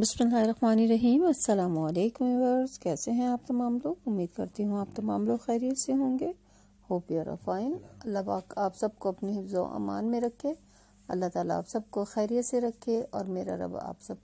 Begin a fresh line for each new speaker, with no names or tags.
बसमीम अल्लामर्स कैसे हैं आप तमाम लोग उम्मीद करती हूँ आप तमाम लोग खैरियत से होंगे होप आर फाइन अल्लाह पाक आप सबको अपने हिफ्ज़ अमान में रखे अल्लाह ताला आप सबको खैरियत से रखे और मेरा रब आप सब